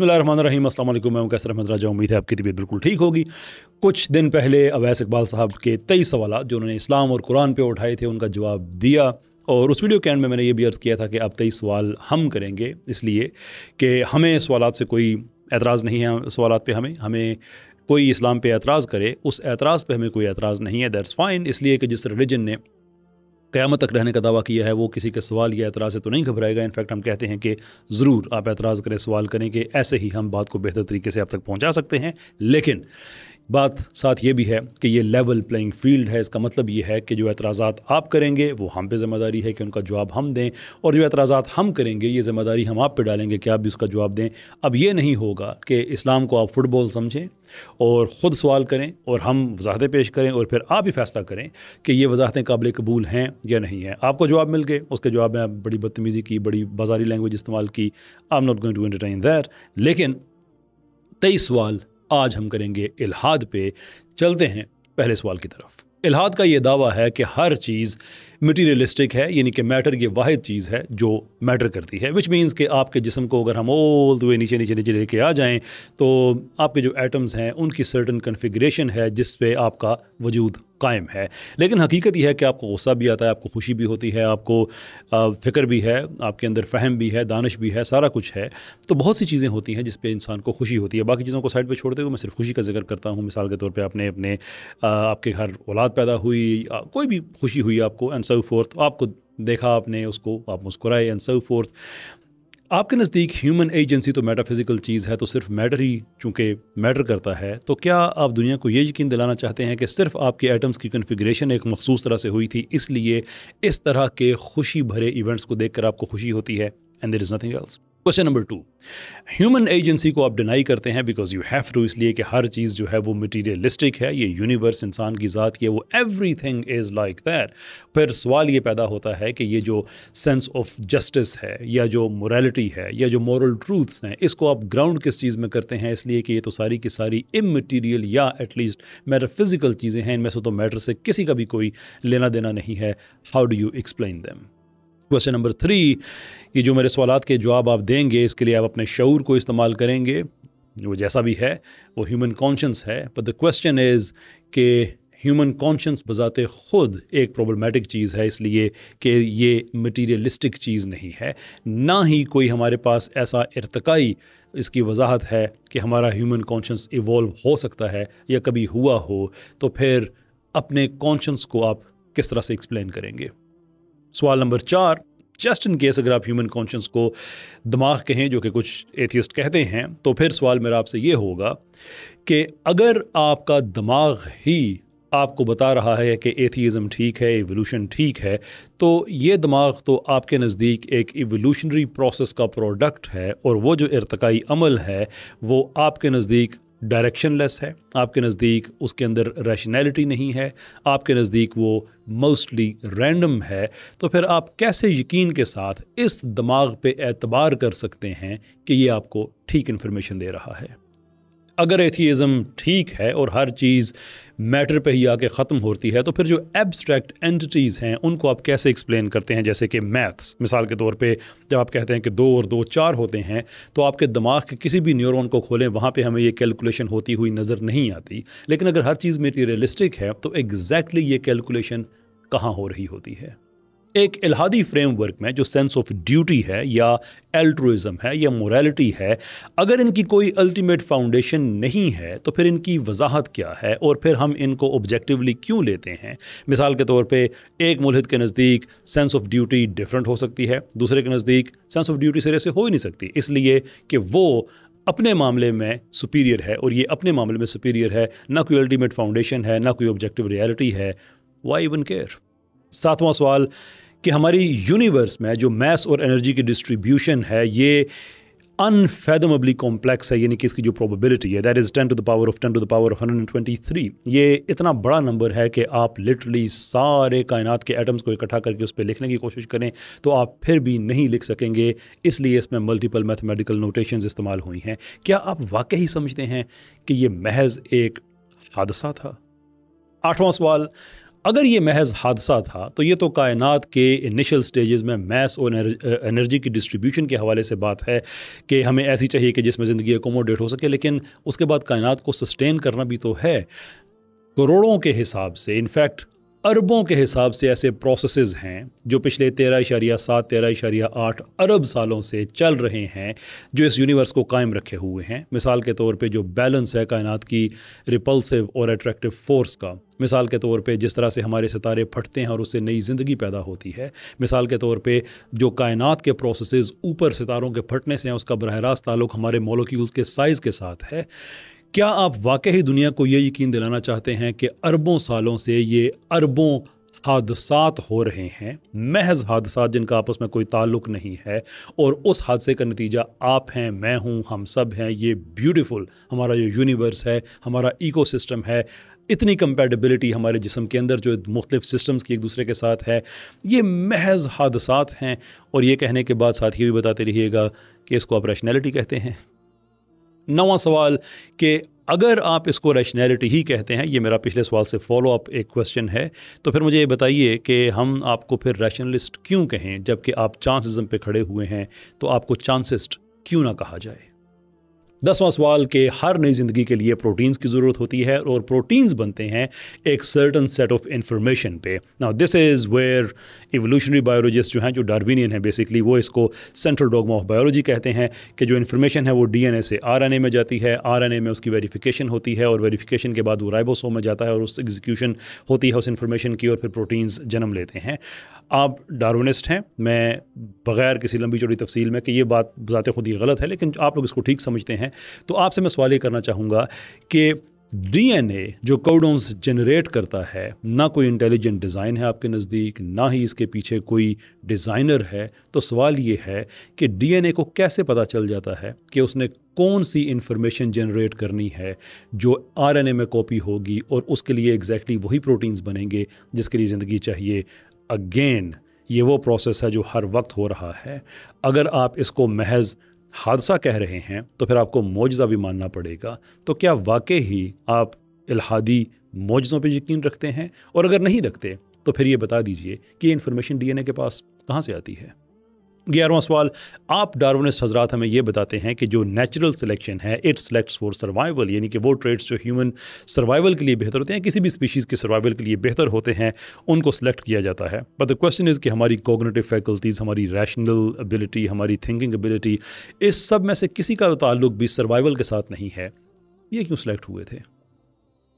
बसमीम असल मैं कैसर अहमद राजा उम्मीद है आपकी तबीयत बिल्कुल ठीक होगी कुछ दिन पहले अवैस इकबाल साहब के तेईस सवाल जो उन्होंने इस्लाम और कुरान पर उठाए थे उनका जवाब दिया और उस वीडियो के एंड में मैंने ये भी अर्ज़ किया था कि आप तेईस सवाल हम करेंगे इसलिए कि हमें सवाल से कोई एतराज़ नहीं है सवाल पर हमें हमें कोई इस्लाम पे एतराज़ करे उस एतराज़ पे हमें कोई एतराज़ नहीं है दैट्स फाइन इसलिए कि जिस रिलीजन ने क़्यामत तक रहने का दावा किया है वो किसी के सवाल या एतराज़ से तो नहीं घबराएगा इनफैक्ट हम कहते हैं कि ज़रूर आप एतराज़ करें सवाल करें कि ऐसे ही हम बात को बेहतर तरीके से आप तक पहुँचा सकते हैं लेकिन बात साथ ये भी है कि ये लेवल प्लेइंग फील्ड है इसका मतलब ये है कि जो एतराज़ा आप करेंगे वो हम पे ज़िम्मेदारी है कि उनका जवाब हम दें और जो एतराज़ा हम करेंगे ये ज़िम्मेदारी हम आप पे डालेंगे कि आप भी उसका जवाब दें अब ये नहीं होगा कि इस्लाम को आप फुटबॉल समझें और ख़ुद सवाल करें और हम वजाहतें पेश करें और फिर आप ही फैसला करें कि ये वजाहतें काबिल कबूल हैं या नहीं हैं आपको जवाब मिल गए उसके जवाब में आप बड़ी बदतमीज़ी की बड़ी बाजारी लैंग्वेज इस्तेमाल की I am not going to entertain that लेकिन तेईस सवाल आज हम करेंगे इलाहाद पे चलते हैं पहले सवाल की तरफ इलाहाद का ये दावा है कि हर चीज़ मटीरियलिस्टिक है यानी कि मैटर ये वाद चीज़ है जो मैटर करती है विच मीन्स कि आपके जिसम को अगर हम ओल दुए नीचे नीचे नीचे लेके आ जाएं तो आपके जो एटम्स हैं उनकी सर्टन कन्फिग्रेशन है जिस पे आपका वजूद कायम है लेकिन हकीकत यह है कि आपको गुस्सा भी आता है आपको खुशी भी होती है आपको फ़िक्र भी है आपके अंदर फहम भी है दानश भी है सारा कुछ है तो बहुत सी चीज़ें होती हैं जिस पर इंसान को खुशी होती है बाकी चीज़ों को साइड पर छोड़ते हुए मैं सिर्फ खुशी का जिक्र करता हूँ मिसाल के तौर पर आपने अपने आपके घर औलाद पैदा हुई कोई भी खुशी हुई आपको एंड सो फोर्थ आपको देखा आपने उसको आप मुस्कुराए एंड सो फोर्थ आपके नज़दीक ह्यूमन एजेंसी तो मेटाफिज़िकल चीज़ है तो सिर्फ मैटर ही चूँकि मैटर करता है तो क्या आप दुनिया को ये यकीन दिलाना चाहते हैं कि सिर्फ आपके एटम्स की कन्फिग्रेशन एक मखसूस तरह से हुई थी इसलिए इस तरह के खुशी भरे इवेंट्स को देखकर आपको खुशी होती है and there is nothing else question number two human agency को आप डिनाई करते हैं बिकॉज यू हैव टू इसलिए कि हर चीज़ जो है वो मटीरियलिस्टिक है ये यूनिवर्स इंसान की ज़ात की है वो everything is like that फिर सवाल ये पैदा होता है कि ये जो सेंस ऑफ जस्टिस है या जो मोरालिटी है या जो मॉरल ट्रूथ्स हैं इसको आप ग्राउंड किस चीज़ में करते हैं इसलिए कि ये तो सारी की सारी इमटीरियल या एटलीस्ट मेटाफिज़िकल चीज़ें हैं इनमें से तो मैटर से किसी का भी कोई लेना देना नहीं है how do you explain them question number three ये जो मेरे सवाल के जवाब आप देंगे इसके लिए आप अपने शूर को इस्तेमाल करेंगे वो जैसा भी है वो ह्यूमन कॉन्शंस है बट द क्वेश्चन इज़ के ह्यूमन कॉन्शंस बज़ात ख़ुद एक प्रॉब्लमेटिक चीज़ है इसलिए कि ये मटीरियलिस्टिक चीज़ नहीं है ना ही कोई हमारे पास ऐसा इरतकाई इसकी वजाहत है कि हमारा ह्यूमन कॉन्शंस इवॉल्व हो सकता है या कभी हुआ हो तो फिर अपने कॉन्शंस को आप किस तरह से एक्सप्लेन करेंगे सवाल नंबर चार जस्ट इन केस अगर आप ह्यूमन कॉन्शियस को दिमाग कहें जो कि कुछ एथियस्ट कहते हैं तो फिर सवाल मेरा आपसे ये होगा कि अगर आपका दिमाग ही आपको बता रहा है कि एथियज़म ठीक है एवोल्यूशन ठीक है तो ये दिमाग तो आपके नज़दीक एक एवोल्यूशनरी प्रोसेस का प्रोडक्ट है और वो जो इरतकाई अमल है वो आपके नज़दीक डायरेक्शन है आपके नज़दीक उसके अंदर रैशनैलिटी नहीं है आपके नज़दीक वो मोस्टली रैंडम है तो फिर आप कैसे यकीन के साथ इस दिमाग पे एतबार कर सकते हैं कि ये आपको ठीक इन्फॉर्मेशन दे रहा है अगर एथीज़म ठीक है और हर चीज़ मैटर पे ही आके ख़त्म होती है तो फिर जो एब्स्ट्रैक्ट एंटिटीज़ हैं उनको आप कैसे एक्सप्लेन करते हैं जैसे कि मैथ्स मिसाल के तौर पे जब आप कहते हैं कि दो और दो चार होते हैं तो आपके दिमाग के किसी भी न्यूरॉन को खोलें वहाँ पे हमें ये कैलकुलेशन होती हुई नज़र नहीं आती लेकिन अगर हर चीज़ मेटीरियलिस्टिक है तो एग्जैक्टली exactly ये कैलकुलेशन कहाँ हो रही होती है एक इलाहादी फ्रेमवर्क में जो सेंस ऑफ ड्यूटी है या एल्ट्रोइज़म है या मोरालिटी है अगर इनकी कोई अल्टीमेट फाउंडेशन नहीं है तो फिर इनकी वजाहत क्या है और फिर हम इनको ऑब्जेक्टिवली क्यों लेते हैं मिसाल के तौर पे एक मुलहद के नज़दीक सेंस ऑफ ड्यूटी डिफरेंट हो सकती है दूसरे के नज़दीक सेंस ऑफ ड्यूटी सिरे से हो ही नहीं सकती इसलिए कि वो अपने मामले में सुपीरियर है और ये अपने मामले में सुपीरियर है ना कोई अल्टीमेट फाउंडेशन है ना कोई ऑब्जेक्टिव रियलिटी है वाई इवन केयर सातवां सवाल कि हमारी यूनिवर्स में जो मैस और एनर्जी की डिस्ट्रीब्यूशन है ये अनफेदमबली कॉम्प्लेक्स है यानी कि इसकी जो प्रोबेबिलिटी है that is ten to the power of ten to the power of hundred and twenty three ये इतना बड़ा नंबर है कि आप लिटरली सारे कायनात के एटम्स को इकट्ठा करके उस पर लिखने की कोशिश करें तो आप फिर भी नहीं लिख सकेंगे इसलिए इसमें मल्टीपल मैथमेटिकल नोटेशन इस्तेमाल हुई हैं क्या आप वाकई समझते हैं कि ये महज एक हादसा था आठवां सवाल अगर ये महज हादसा था तो ये तो कायनात के इनिशियल स्टेजेस में मैस और एनर्जी की डिस्ट्रीब्यूशन के हवाले से बात है कि हमें ऐसी चाहिए कि जिसमें ज़िंदगी एकोमोडेट हो सके लेकिन उसके बाद कायनात को सस्टेन करना भी तो है करोड़ों के हिसाब से इनफैक्ट अरबों के हिसाब से ऐसे प्रोसेसेस हैं जो पिछले तेरह इशारिया सात तेरह इशारिया आठ अरब सालों से चल रहे हैं जो इस यूनिवर्स को कायम रखे हुए हैं मिसाल के तौर पे जो बैलेंस है कायनात की रिपल्सिव और अट्रैक्टिव फोर्स का मिसाल के तौर पे जिस तरह से हमारे सितारे फटते हैं और उससे नई ज़िंदगी पैदा होती है मिसाल के तौर पे जो कायनात के प्रोसेसेस ऊपर सितारों के फटने से हैं उसका बरह रास्त ताल्लुक हमारे मोलोक्यूल्स के साइज़ के साथ है क्या आप वाकई दुनिया को ये यकीन दिलाना चाहते हैं कि अरबों सालों से ये अरबों हादसात हो रहे हैं महज हादसा जिनका आपस में कोई ताल्लुक नहीं है और उस हादसे का नतीजा आप हैं मैं हूँ हम सब हैं ये ब्यूटीफुल हमारा जो यूनिवर्स है हमारा इकोसिस्टम है इतनी कंपेटेबिलिटी हमारे जिसम के अंदर जो मुख्तफ सिस्टम्स की एक दूसरे के साथ है ये महज हादसात हैं और ये कहने के बाद साथ ही भी बताते रहिएगा कि इसको आप रैशनैलिटी कहते हैं नवा सवाल कि अगर आप इसको रैशनैलिटी ही कहते हैं ये मेरा पिछले सवाल से फॉलो अप एक क्वेश्चन है तो फिर मुझे ये बताइए कि हम आपको फिर रैशनलिस्ट क्यों कहें जबकि आप चांसिज्म पे खड़े हुए हैं तो आपको चांसिस्ट क्यों ना कहा जाए दसवां सवाल के हर नई ज़िंदगी के लिए प्रोटीन्स की ज़रूरत होती है और प्रोटीन्स बनते हैं एक सर्टन सेट ऑफ इंफॉर्मेशन पे ना this is where evolutionary biologist जो हैं जो डार्विनियन है बेसिकली वो इसको सेंट्रल डॉगमा ऑफ बायोलॉजी कहते हैं कि जो इन्फॉर्मेशन है वो डी से आर में जाती है आर में उसकी वेरीफिकेशन होती है और वेरीफिकेशन के बाद वो राइबोसो में जाता है और उस एग्जीक्यूशन होती है उस इन्फॉर्मेशन की और फिर प्रोटीन्स जन्म लेते हैं आप डार्विनिस्ट हैं मैं बगैर किसी लंबी चौड़ी तफसील में कि ये बात ज़ात खुद ही गलत है लेकिन आप लोग इसको ठीक समझते हैं तो आपसे मैं सवाल ये करना चाहूँगा कि डीएनए जो कोडोन्स जनरेट करता है ना कोई इंटेलिजेंट डिज़ाइन है आपके नज़दीक ना ही इसके पीछे कोई डिज़ाइनर है तो सवाल ये है कि डीएनए को कैसे पता चल जाता है कि उसने कौन सी इन्फॉर्मेशन जनरेट करनी है जो आरएनए में कॉपी होगी और उसके लिए एग्जैक्टली exactly वही प्रोटीन्स बनेंगे जिसके लिए ज़िंदगी चाहिए अगेन ये वो प्रोसेस है जो हर वक्त हो रहा है अगर आप इसको महज हादसा कह रहे हैं तो फिर आपको मौजा भी मानना पड़ेगा तो क्या वाकई ही आप इलाहादी मौजों पर यकीन रखते हैं और अगर नहीं रखते तो फिर ये बता दीजिए कि डी इन्फॉर्मेशन डीएनए के पास कहाँ से आती है ग्यारहवा सवाल आप डार्वनिस्ट हजरात हमें यह बताते हैं कि जो नेचुरल सिलेक्शन है इट सेलेक्ट्स फॉर सर्वाइवल यानी कि वो ट्रेड्स जो ह्यूमन सर्वाइवल के लिए बेहतर होते हैं किसी भी स्पीशीज़ के सर्वाइवल के लिए बेहतर होते हैं उनको सेलेक्ट किया जाता है बट द क्वेश्चन इज़ कि हमारी कोगनेटिव फैकल्टीज़ हमारी रैशनल एबिलिटी हमारी थिंकिंग एबिलिटी इस सब में से किसी का ताल्लुक भी सर्वाइवल के साथ नहीं है ये क्यों सेलेक्ट हुए थे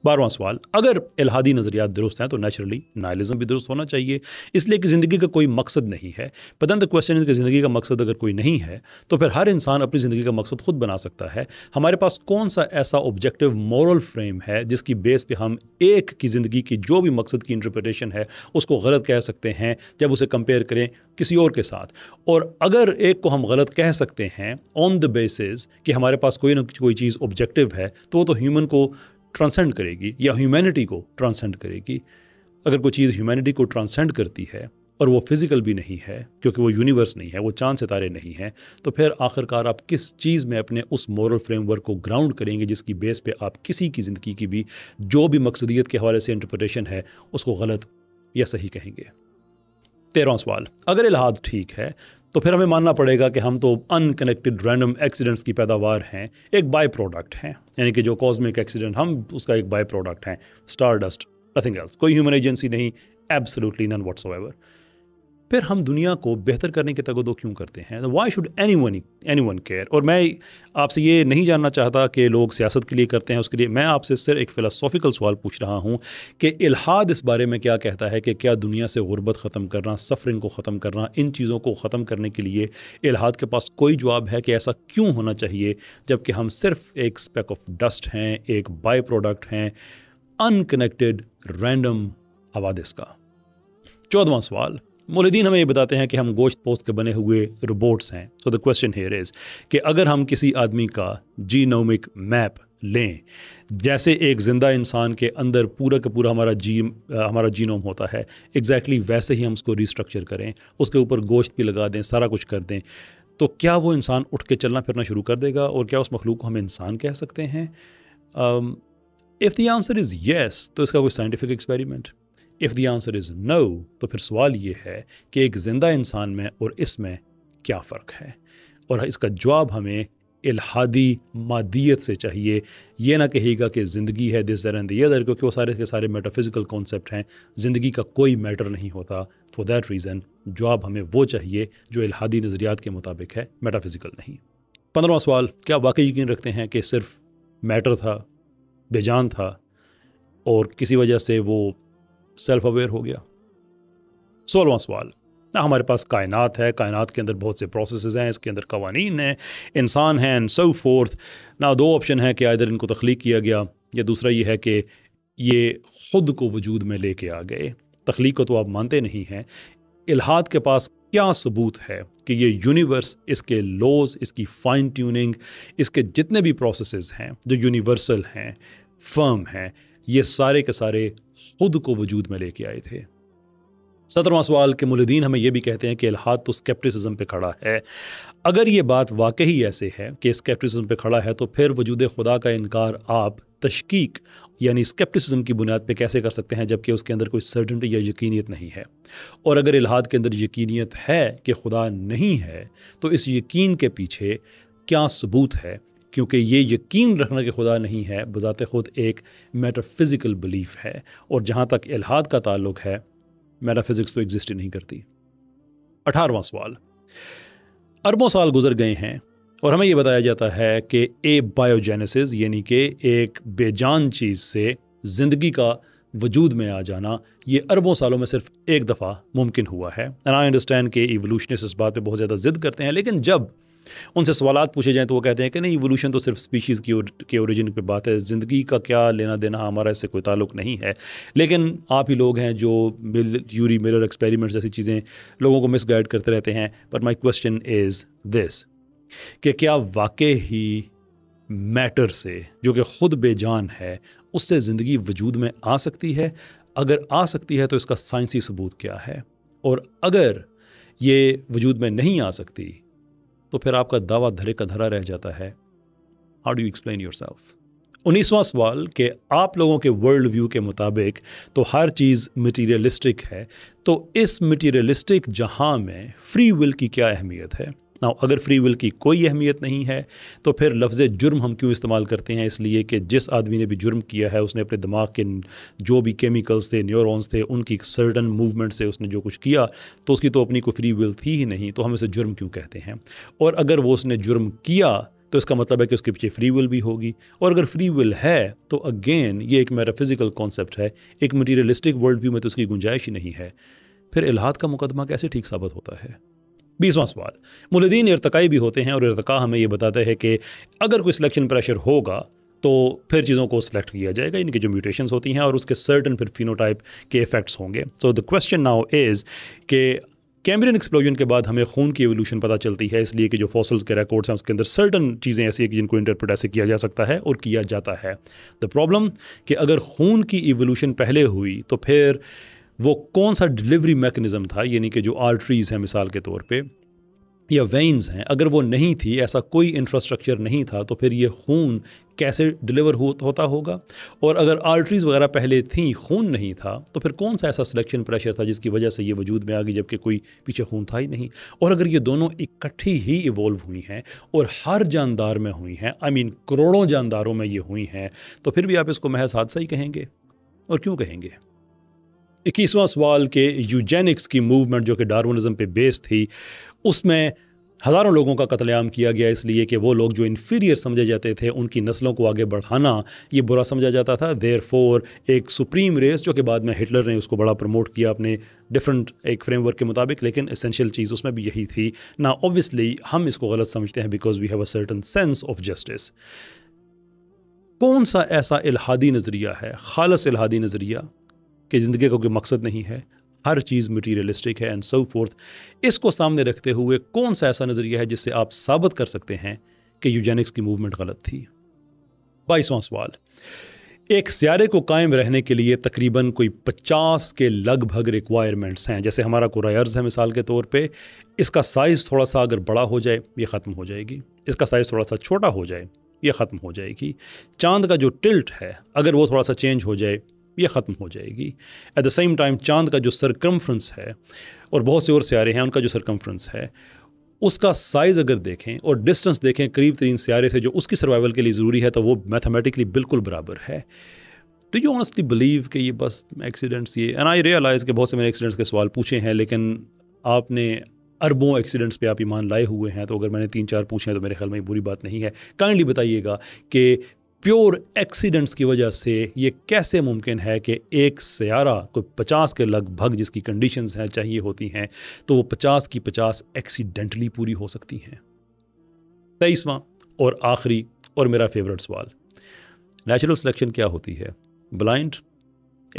बारहवां सवाल अगर इलाहादी नज़रियात दुरुस्त हैं तो नेचुरली नायलिज्म भी दुरुस्त होना चाहिए इसलिए कि ज़िंदगी का कोई मकसद नहीं है बदन द क्वेश्चन इज़ कि ज़िंदगी का मकसद अगर कोई नहीं है तो फिर हर इंसान अपनी ज़िंदगी का मकसद खुद बना सकता है हमारे पास कौन सा ऐसा ऑब्जेक्टिव मॉरल फ्रेम है जिसकी बेस पर हम एक की ज़िंदगी की जो भी मकसद की इंटरप्रटेशन है उसको गलत कह सकते हैं जब उसे कंपेयर करें किसी और के साथ और अगर एक को हम गलत कह सकते हैं ऑन द बेसिस कि हमारे पास कोई ना कोई चीज़ ऑब्जेक्टिव है तो वो तो ह्यूमन को ट्रांसेंड करेगी या ह्यूमैनिटी को ट्रांसेंड करेगी अगर कोई चीज़ ह्यूमैनिटी को ट्रांसेंड करती है और वो फिज़िकल भी नहीं है क्योंकि वो यूनिवर्स नहीं है वो चांद सितारे नहीं हैं तो फिर आखिरकार आप किस चीज़ में अपने उस मॉरल फ्रेमवर्क को ग्राउंड करेंगे जिसकी बेस पे आप किसी की ज़िंदगी की भी जो भी मकसदियत के हवाले से इंटरप्रटेशन है उसको गलत या सही कहेंगे तेरह सवाल अगर इलाहाद ठीक है तो फिर हमें मानना पड़ेगा कि हम तो अनकनेक्टेड रैंडम एक्सीडेंट्स की पैदावार हैं एक बाई प्रोडक्ट हैं यानी कि जो कॉस्मिक एक्सीडेंट हम उसका एक बाई प्रोडक्ट हैं स्टार डस्ट नथिंग एल्स कोई ह्यूमन एजेंसी नहीं एब्सोल्युटली नन एवर फिर हम दुनिया को बेहतर करने के तगदो क्यों करते हैं why should anyone anyone care और मैं आपसे ये नहीं जानना चाहता कि लोग सियासत के लिए करते हैं उसके लिए मैं आपसे सिर्फ एक फ़िलासॉफ़िकल सवाल पूछ रहा हूँ कि इलाहाद इस बारे में क्या कहता है कि क्या दुनिया से गुर्बत ख़त्म करना सफरिंग को ख़त्म करना इन चीज़ों को ख़त्म करने के लिए इलाहाद के पास कोई जवाब है कि ऐसा क्यों होना चाहिए जबकि हम सिर्फ एक स्पेक ऑफ डस्ट हैं एक बाई प्रोडक्ट हैं अनकनेक्टेड रैंडम आवाद का चौदवा सवाल मोलिदीन हमें ये बताते हैं कि हम गोश्त पोस्त के बने हुए रोबोट्स हैं so the question here is कि अगर हम किसी आदमी का जीनोमिक मैप लें जैसे एक ज़िंदा इंसान के अंदर पूरा का पूरा हमारा जी हमारा जीनोम होता है एग्जैक्टली exactly वैसे ही हम उसको रिस्ट्रक्चर करें उसके ऊपर गोश्त भी लगा दें सारा कुछ कर दें तो क्या वो इंसान उठ के चलना फिरना शुरू कर देगा और क्या उस मखलूक को हम इंसान कह सकते हैं if the answer is yes तो इसका कोई scientific experiment if the answer is no तो फिर सवाल ये है कि एक ज़िंदा इंसान में और इसमें क्या फ़र्क है और इसका जवाब हमें इलाहादी मादियत से चाहिए यह ना कहेगा कि ज़िंदगी है दिस दर एंड दर क्योंकि वो सारे के सारे मेटाफिज़िकल कॉन्सेप्ट हैं ज़िंदगी का कोई मैटर नहीं होता फॉर दैट रीज़न जवाब हमें वो चाहिए जो इलाहादी नज़रियात के मुताबिक है मेटाफिज़िकल नहीं पंद्रवा सवाल क्या वाकई यकीन रखते हैं कि सिर्फ मैटर था बेजान था और किसी वजह से वो सेल्फ अवेयर हो गया सोलवा सवाल ना हमारे पास कायनात है कायनात के अंदर बहुत से प्रोसेस हैं इसके अंदर कवानीन हैं इंसान हैं एंड सो फोर्थ ना दो ऑप्शन है कि आधर इनको तख्लीक किया गया या दूसरा ये है कि ये ख़ुद को वजूद में लेके आ गए तख्लीक को तो आप मानते नहीं हैं इलाहाद के पास क्या सबूत है कि ये यूनिवर्स इसके लॉज इसकी फ़ाइन ट्यूनिंग इसके जितने भी प्रोसेसेस हैं जो यूनिवर्सल हैं फर्म हैं ये सारे के सारे खुद को वजूद में लेके आए थे सत्रवा सवाल के मुलदीन हमें यह भी कहते हैं कि अलहाद तो स्केप्टिसिज्म पे खड़ा है अगर ये बात वाकई ऐसे है कि स्केप्टिसिज्म पे खड़ा है तो फिर वजूद खुदा का इनकार आप तशकीक यानी स्केप्टिसिज्म की बुनियाद पे कैसे कर सकते हैं जबकि उसके अंदर कोई सर्टनटी या यकीनियत नहीं है और अगर इलाहाद के अंदर यकीनियत है कि खुदा नहीं है तो इस यकीन के पीछे क्या सबूत है क्योंकि ये यकीन रखना कि खुदा नहीं है बज़ात ख़ुद एक मेटाफिज़िकल बिलीफ है और जहाँ तक इलाहाद का ताल्लुक है मेटाफिज़िक्स तो एग्जिस्ट ही नहीं करती अठारहवा सवाल अरबों साल गुजर गए हैं और हमें यह बताया जाता है कि ए बायोजेनेसिस यानी कि एक बेजान चीज़ से ज़िंदगी का वजूद में आ जाना ये अरबों सालों में सिर्फ एक दफ़ा मुमकिन हुआ है एंड आई अंडरस्टैंड के इवोल्यूशनिस्ट इस बात पे बहुत ज़्यादा ज़िद करते हैं लेकिन जब उनसे सवाल पूछे जाएँ तो वो कहते हैं कि नहीं इवोल्यूशन तो सिर्फ स्पीशीज़ की के ओरिजिन पे बात है ज़िंदगी का क्या लेना देना हमारा इससे कोई ताल्लुक नहीं है लेकिन आप ही लोग हैं जो मिल यूरी मिलर एक्सपेरिमेंट्स जैसी चीज़ें लोगों को मिस गाइड करते रहते हैं but my question is this कि क्या वाकई ही मैटर से जो कि ख़ुद बेजान है उससे ज़िंदगी वजूद में आ सकती है अगर आ सकती है तो इसका साइंसी सबूत क्या है और अगर ये वजूद में नहीं आ सकती तो फिर आपका दावा धरे का धरा रह जाता है how do you explain yourself उन्नीसवां सवाल कि आप लोगों के वर्ल्ड व्यू के मुताबिक तो हर चीज़ मटीरियलिस्टिक है तो इस मटीरियलिस्टिक जहाँ में फ्री विल की क्या अहमियत है ना अगर फ्री विल की कोई अहमियत नहीं है तो फिर लफ्ज़ जुर्म हम क्यों इस्तेमाल करते हैं इसलिए कि जिस आदमी ने भी जुर्म किया है उसने अपने दिमाग के जो भी केमिकल्स थे न्यूरोस थे उनकी सर्टन मूवमेंट से उसने जो कुछ किया तो उसकी तो अपनी कोई फ्री विल थी ही नहीं तो हम इसे जुर्म क्यों कहते हैं और अगर वो उसने जुर्म किया तो इसका मतलब है कि उसके पीछे फ्री विल भी होगी और अगर फ्री विल है तो अगेन ये एक मेटाफिज़िकल कॉन्सेप्ट है एक मटीरियलिस्टिक वर्ल्ड व्यू में तो उसकी गुंजाइश ही नहीं है फिर इलाहाद का मुकदमा कैसे ठीक साबित होता है बीसवां सवाल मुलदीन इरतकाई भी होते हैं और इरतका हमें यह बताता है कि अगर कोई सिलेक्शन प्रेशर होगा तो फिर चीज़ों को सिलेक्ट किया जाएगा इनकी जो म्यूटेशंस होती हैं और उसके सर्टन फिर फिनोटाइप के इफेक्ट्स होंगे so the question now is के कैमरिन एक्सप्लोजन के बाद हमें खून की एवोल्यूशन पता चलती है इसलिए कि जो फॉसल्स के रिकॉर्ड्स हैं उसके अंदर सर्टन चीज़ें ऐसी हैं कि जिनको इंटरप्रेट ऐसे किया जा सकता है और किया जाता है द प्रॉब्लम कि अगर खून की एवोल्यूशन पहले हुई तो फिर वो कौन सा डिलीवरी मैकेनिज़्म था यानी कि जो आर्टरीज़ हैं मिसाल के तौर पे या वेंस हैं अगर वो नहीं थी ऐसा कोई इंफ्रास्ट्रक्चर नहीं था तो फिर ये खून कैसे डिलीवर हो, होता होगा और अगर आर्टरीज़ वगैरह पहले थी खून नहीं था तो फिर कौन सा ऐसा सिलेक्शन प्रेशर था जिसकी वजह से ये वजूद में आ गई जबकि कोई पीछे खून था ही नहीं और अगर ये दोनों इकट्ठी ही इवॉल्व हुई हैं और हर जानदार में हुई हैं आई I मीन mean, करोड़ों जानदारों में ये हुई हैं तो फिर भी आप इसको महज हादसा ही कहेंगे और क्यों कहेंगे इक्कीसवां सवाल के यूजेनिक्स की मूवमेंट जो कि डार्वनिज़म पे बेस्ड थी उसमें हज़ारों लोगों का कत्लेआम किया गया इसलिए कि वो लोग जो इन्फीरियर समझे जाते थे उनकी नस्लों को आगे बढ़ाना ये बुरा समझा जाता था देर फोर एक सुप्रीम रेस जो कि बाद में हिटलर ने उसको बड़ा प्रमोट किया अपने डिफरेंट एक फ्रेमवर्क के मुताबिक लेकिन एसेंशियल चीज़ उसमें भी यही थी ना ऑब्वियसली हम इसको गलत समझते हैं because we have a certain sense of justice कौन सा ऐसा इलाहादी नज़रिया है खालस इलाहादी नज़रिया कि ज़िंदगी का कोई मकसद नहीं है हर चीज़ मटीरियलिस्टिक है एंड सो फोर्थ इसको सामने रखते हुए कौन सा ऐसा नज़रिया है जिससे आप साबित कर सकते हैं कि यूजेनिक्स की मूवमेंट गलत थी बाईसवां सवाल एक स्यारे को कायम रहने के लिए तकरीबन कोई 50 के लगभग रिक्वायरमेंट्स हैं जैसे हमारा कुरायर्ज़ है मिसाल के तौर पे इसका साइज़ थोड़ा सा अगर बड़ा हो जाए ये ख़त्म हो जाएगी इसका साइज़ थोड़ा सा छोटा हो जाए ये ख़त्म हो जाएगी चांद का जो टिल्ट है अगर वो थोड़ा सा चेंज हो जाए ये ख़त्म हो जाएगी एट द सेम टाइम चांद का जो सरकमफ्रेंस है और बहुत से और सियारे हैं उनका जो सरकमफ्रेंस है उसका साइज़ अगर देखें और डिस्टेंस देखें करीब तरीन सियारे से जो उसकी सर्वाइवल के लिए ज़रूरी है तो वो मैथमेटिकली बिल्कुल बराबर है तो यू ऑनस्टली बिलीव कि ये बस एक्सीडेंट्स ये एंड आई रियलाइज़ के बहुत से मैंने एक्सीडेंट्स के सवाल पूछे हैं लेकिन आपने अरबों एक्सीडेंट्स पे आप ईमान लाए हुए हैं तो अगर मैंने तीन चार पूछे हैं तो मेरे ख्याल में बुरी बात नहीं है काइंडली बताइएगा कि प्योर एक्सीडेंट्स की वजह से ये कैसे मुमकिन है कि एक सारा कोई पचास के लगभग जिसकी कंडीशंस हैं चाहिए होती हैं तो वो पचास की पचास एक्सीडेंटली पूरी हो सकती हैं तेईसवा और आखिरी और मेरा फेवरेट सवाल नेचुरल सिलेक्शन क्या होती है ब्लाइंड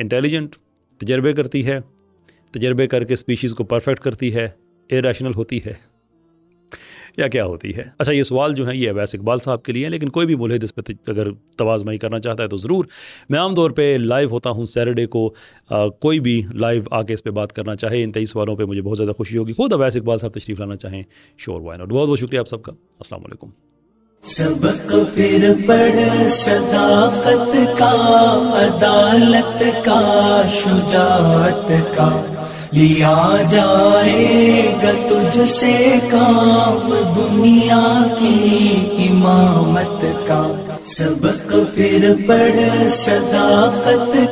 इंटेलिजेंट तजर्बे करती है तजर्बे करके स्पीशीज़ को परफेक्ट करती है इरेशनल होती है या क्या होती है अच्छा ये सवाल जो है ये अवैस इकबाल साहब के लिए है लेकिन कोई भी मुलहद इस पर अगर तोज़मई करना चाहता है तो ज़रूर मैं आमतौर पर लाइव होता हूँ सैटरडे को आ, कोई भी लाइव आके इस पर बात करना चाहे इन तेईस सवालों पर मुझे बहुत ज़्यादा खुशी होगी खुद अवैस इकबाल साहब तशरीफ़ लाना चाहें शोर वाइन और बहुत बहुत शुक्रिया आप सबका असलम सबक फिर पढ़ सदाकत का अदालत का शुजात का लिया जाएगा तुझसे काम दुनिया की इमामत का सबक फिर पढ़ सदाकत